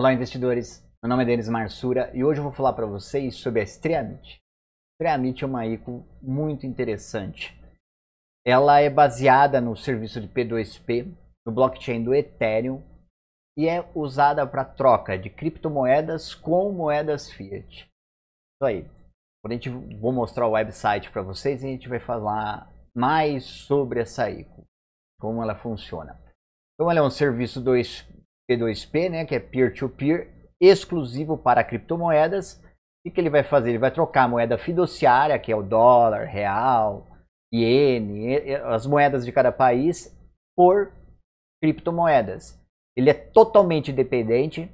Olá, investidores. Meu nome é Denis Marsura e hoje eu vou falar para vocês sobre a Streamit. Streamit é uma ICO muito interessante. Ela é baseada no serviço de P2P, no blockchain do Ethereum e é usada para troca de criptomoedas com moedas fiat. Isso aí. Quando a gente vou mostrar o website para vocês e a gente vai falar mais sobre essa ICO, como ela funciona. Então, ela é um serviço 2, P2P, né, que é peer-to-peer, exclusivo para criptomoedas. O que ele vai fazer? Ele vai trocar a moeda fiduciária, que é o dólar, real, iene, as moedas de cada país, por criptomoedas. Ele é totalmente independente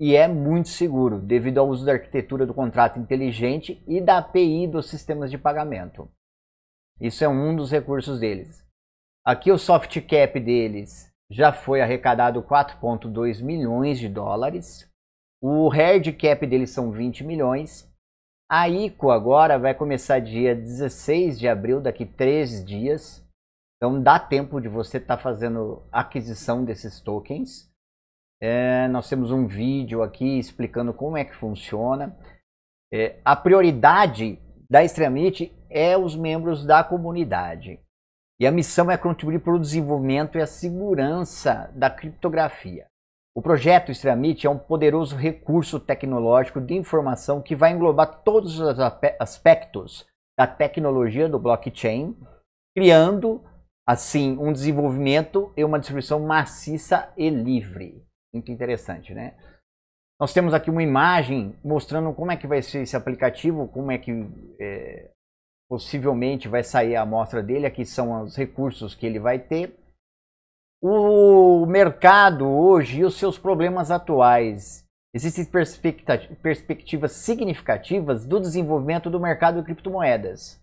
e é muito seguro, devido ao uso da arquitetura do contrato inteligente e da API dos sistemas de pagamento. Isso é um dos recursos deles. Aqui o soft cap deles já foi arrecadado 4,2 milhões de dólares. O handicap deles são 20 milhões. A ICO agora vai começar dia 16 de abril, daqui três dias. Então dá tempo de você estar tá fazendo aquisição desses tokens. É, nós temos um vídeo aqui explicando como é que funciona. É, a prioridade da Extremite é os membros da comunidade. E a missão é contribuir para o desenvolvimento e a segurança da criptografia. O projeto Extremit é um poderoso recurso tecnológico de informação que vai englobar todos os aspectos da tecnologia do blockchain, criando assim um desenvolvimento e uma distribuição maciça e livre. Muito interessante, né? Nós temos aqui uma imagem mostrando como é que vai ser esse aplicativo, como é que é, possivelmente vai sair a amostra dele, aqui são os recursos que ele vai ter. O mercado hoje e os seus problemas atuais. Existem perspectivas significativas do desenvolvimento do mercado de criptomoedas.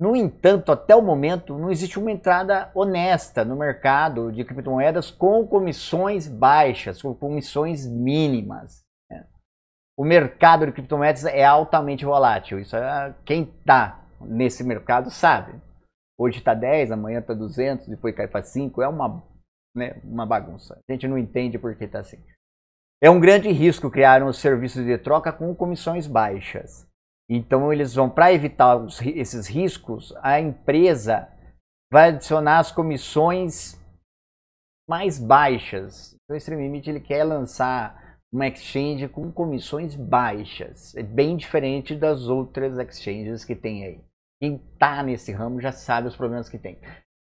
No entanto, até o momento, não existe uma entrada honesta no mercado de criptomoedas com comissões baixas, com comissões mínimas. Né. O mercado de criptomoedas é altamente volátil. Isso é quem está nesse mercado sabe. Hoje está 10, amanhã está 200, depois cai para 5. É uma, né, uma bagunça. A gente não entende por que está assim. É um grande risco criar um serviço de troca com comissões baixas. Então, eles vão, para evitar os, esses riscos, a empresa vai adicionar as comissões mais baixas. Então, o Extreme Limit ele quer lançar uma exchange com comissões baixas. É bem diferente das outras exchanges que tem aí. Quem está nesse ramo já sabe os problemas que tem.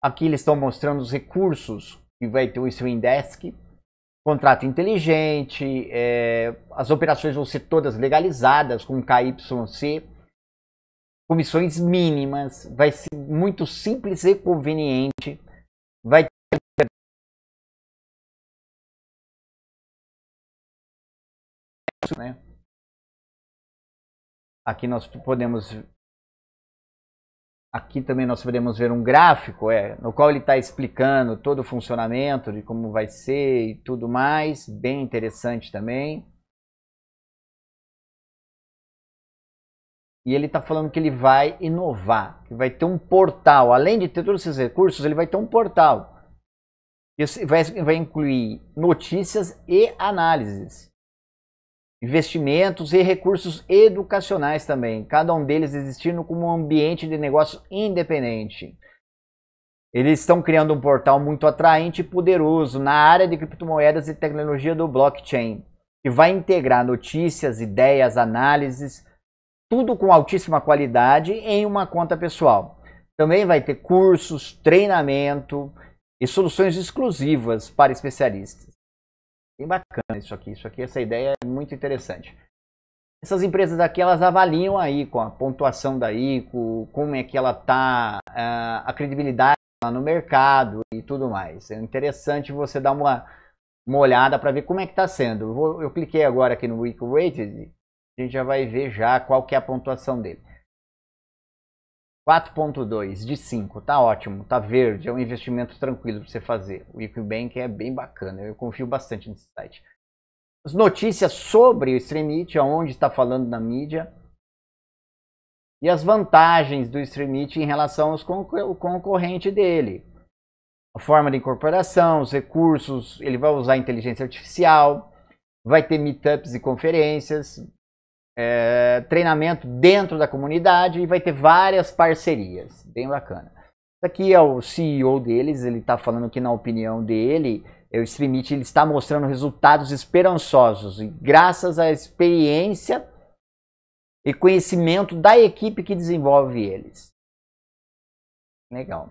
Aqui eles estão mostrando os recursos que vai ter o Stream Desk, contrato inteligente, é, as operações vão ser todas legalizadas com KYC, comissões mínimas, vai ser muito simples e conveniente, vai ter né? Aqui nós podemos Aqui também nós podemos ver um gráfico é, no qual ele está explicando todo o funcionamento, de como vai ser e tudo mais, bem interessante também. E ele está falando que ele vai inovar, que vai ter um portal. Além de ter todos esses recursos, ele vai ter um portal. Isso vai, vai incluir notícias e análises investimentos e recursos educacionais também, cada um deles existindo como um ambiente de negócio independente. Eles estão criando um portal muito atraente e poderoso na área de criptomoedas e tecnologia do blockchain, que vai integrar notícias, ideias, análises, tudo com altíssima qualidade em uma conta pessoal. Também vai ter cursos, treinamento e soluções exclusivas para especialistas bem bacana isso aqui. Isso aqui, essa ideia é muito interessante. Essas empresas aqui, elas avaliam aí com a pontuação da ICO, como é que ela tá, ah, a credibilidade no mercado e tudo mais. É interessante você dar uma, uma olhada para ver como é que está sendo. Eu, vou, eu cliquei agora aqui no ICO Rated, a gente já vai ver já qual que é a pontuação dele. 4.2 de 5, tá ótimo, tá verde, é um investimento tranquilo para você fazer. O Equibank é bem bacana, eu confio bastante nesse site. As notícias sobre o Stream aonde está falando na mídia, e as vantagens do Stream em relação aos concorrente dele. A forma de incorporação, os recursos, ele vai usar inteligência artificial, vai ter meetups e conferências, é, treinamento dentro da comunidade e vai ter várias parcerias. Bem bacana. Aqui é o CEO deles, ele está falando que na opinião dele, é o Streamit ele está mostrando resultados esperançosos e graças à experiência e conhecimento da equipe que desenvolve eles. Legal.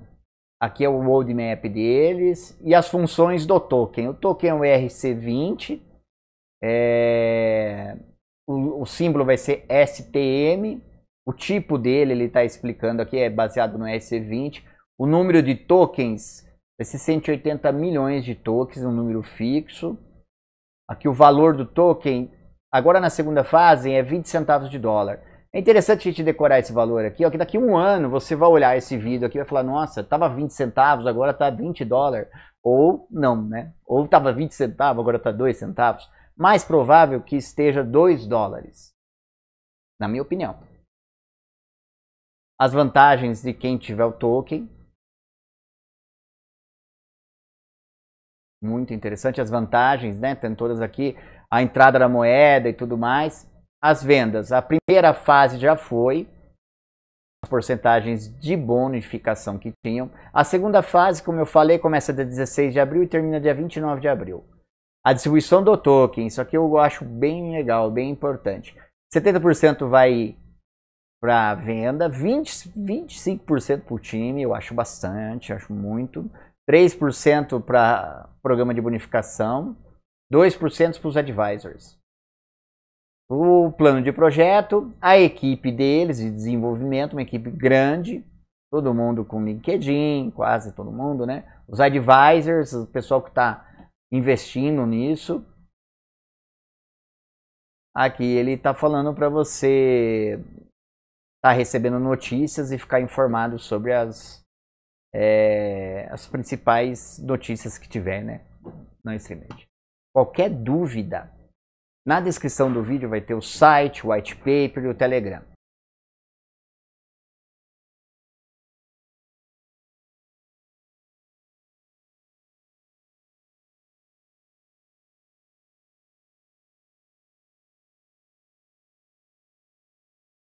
Aqui é o roadmap deles e as funções do token. O token é o RC20. É o, símbolo vai ser STM, o tipo dele, ele está explicando aqui, é baseado no SC20. O número de tokens vai ser 180 milhões de tokens, um número fixo. Aqui o valor do token, agora na segunda fase, é 20 centavos de dólar. É interessante a gente decorar esse valor aqui, ó, que daqui a um ano você vai olhar esse vídeo aqui e vai falar, nossa, tava 20 centavos, agora tá 20 dólares. Ou não, né? Ou tava 20 centavos, agora tá 2 centavos mais provável que esteja 2 dólares. Na minha opinião. As vantagens de quem tiver o token. Muito interessante as vantagens, né? Tem todas aqui a entrada da moeda e tudo mais. As vendas, a primeira fase já foi, as porcentagens de bonificação que tinham. A segunda fase, como eu falei, começa dia 16 de abril e termina dia 29 de abril a distribuição do token, isso aqui eu acho bem legal, bem importante. 70% vai para venda, 20, 25% para o time, eu acho bastante, acho muito. 3% para programa de bonificação, 2% para os advisors. O plano de projeto, a equipe deles de desenvolvimento, uma equipe grande, todo mundo com LinkedIn, quase todo mundo, né? Os advisors, o pessoal que está investindo nisso. Aqui ele está falando para você estar tá recebendo notícias e ficar informado sobre as, é, as principais notícias que tiver, né? Não extremamente. Qualquer dúvida, na descrição do vídeo vai ter o site, o white paper e o Telegram.